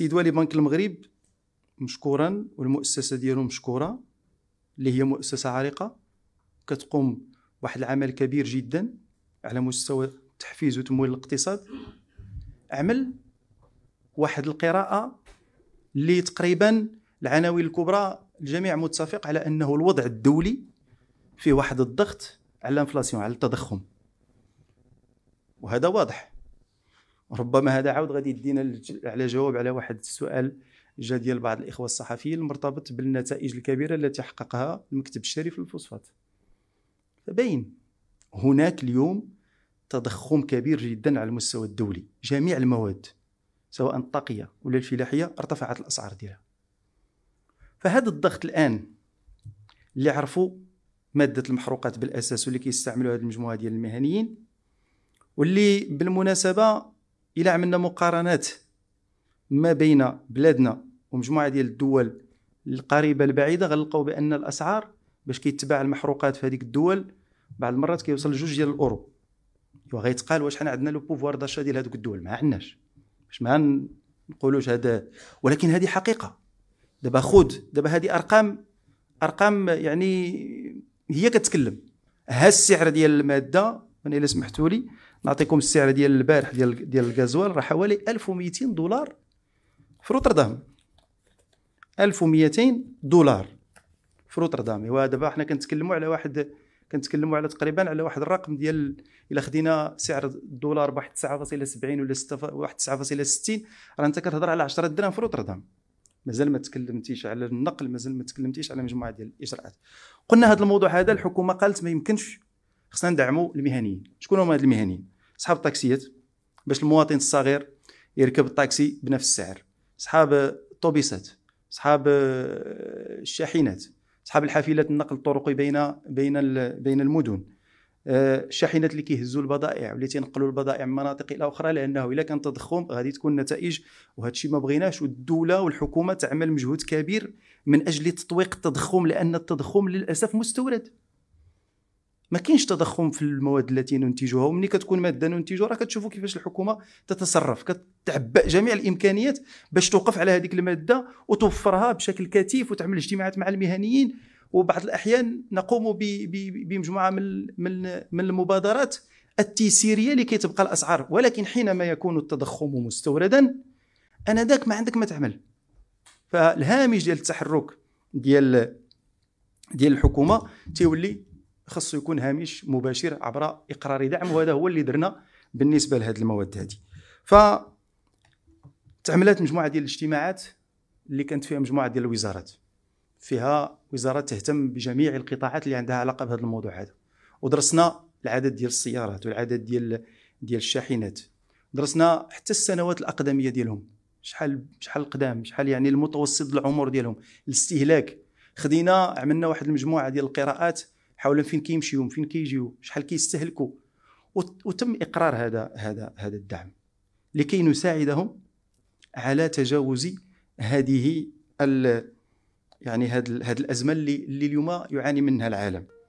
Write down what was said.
السيد والي بنك المغرب مشكورا والمؤسسه ديالو مشكوره اللي هي مؤسسه عريقه كتقوم واحد العمل كبير جدا على مستوى تحفيز وتمويل الاقتصاد عمل واحد القراءه اللي تقريبا العناوين الكبرى الجميع متفق على انه الوضع الدولي فيه واحد الضغط على الانفلاسيون على التضخم وهذا واضح ربما هذا عاود غادي يدينا على جواب على واحد السؤال جا ديال بعض الاخوه الصحفيين المرتبط بالنتائج الكبيره التي حققها المكتب الشريف للفوسفات فبين هناك اليوم تضخم كبير جدا على المستوى الدولي جميع المواد سواء الطاقيه ولا الفلاحيه ارتفعت الاسعار ديالها فهذا الضغط الان اللي عرفوا ماده المحروقات بالاساس واللي كيستعملوا هذه المجموعه ديال المهنيين واللي بالمناسبه الى عملنا مقارنات ما بين بلادنا ومجموعه ديال الدول القريبه البعيده غنلقاو بان الاسعار باش كيتباع المحروقات في هذيك الدول بعض المرات كيوصل لجوج ديال الاورو وغيتقال واش حنا عندنا لو بوفوار داشا ديال هذوك الدول ما عندناش باش ما نقولوش هذا ولكن هذه حقيقه دابا خود دابا هذه ارقام ارقام يعني هي كتكلم ها السعر ديال الماده وانا الا سمحتوا لي نعطيكم السعر ديال البارح ديال ديال الغازوال راه حوالي 1200 دولار في روتردام 1200 دولار في روتردام دابا حنا كنتكلموا على واحد كنتكلموا على تقريبا على واحد الرقم ديال الا خدينا سعر الدولار بواحد 9.70 ولا 6 واحد 9.60 راه انت كتهضر على 10 درهم في روتردام مازال ما تكلمتيش على النقل مازال ما تكلمتيش على مجموعه ديال الاجراءات قلنا هذا الموضوع هذا الحكومه قالت ما يمكنش خصنا ندعموا المهنيين شكون هما هاد المهنيين صحاب الطاكسيات باش المواطن الصغير يركب الطاكسي بنفس السعر صحاب الطوبيسات صحاب الشاحنات صحاب الحافلات النقل الطرقي بين بين بين المدن آه، الشاحنات اللي كيهزوا البضائع واللي تينقلوا البضائع من مناطق الى اخرى لانه الا كان تضخم غادي تكون النتائج وهذا الشيء ما بغيناش والدوله والحكومه تعمل مجهود كبير من اجل تطويق التضخم لان التضخم للاسف مستورد ما كاينش تضخم في المواد التي ننتجها ومني كتكون ماده ننتجها راه كتشوفوا كيفاش الحكومه تتصرف كتعبأ جميع الامكانيات باش توقف على هذيك الماده وتوفرها بشكل كثيف وتعمل اجتماعات مع المهنيين وبعض الاحيان نقوم بمجموعه من من المبادرات التيسيريه لكي تبقى الاسعار ولكن حينما يكون التضخم مستوردا انا ذاك ما عندك ما تعمل فالهامش ديال التحرك ديال ديال الحكومه تيولي خصو يكون هامش مباشر عبر اقرار دعم وهذا هو اللي درنا بالنسبه لهذه المواد هذه ف تعملت مجموعه ديال الاجتماعات اللي كانت فيها مجموعه ديال الوزارات فيها وزارات تهتم بجميع القطاعات اللي عندها علاقه بهذا الموضوع هذا ودرسنا العدد ديال السيارات والعدد ديال ديال الشاحنات درسنا حتى السنوات الاقدميه ديالهم شحال شحال قدام شحال يعني المتوسط العمر ديالهم الاستهلاك خدينا عملنا واحد المجموعه ديال القراءات حول فين كيمشيو فين كيجيو شحال كيستهلكوا وتم اقرار هذا هذا هذا الدعم لكي نساعدهم على تجاوز هذه يعني هذه الازمه اللي اليوم يعاني منها العالم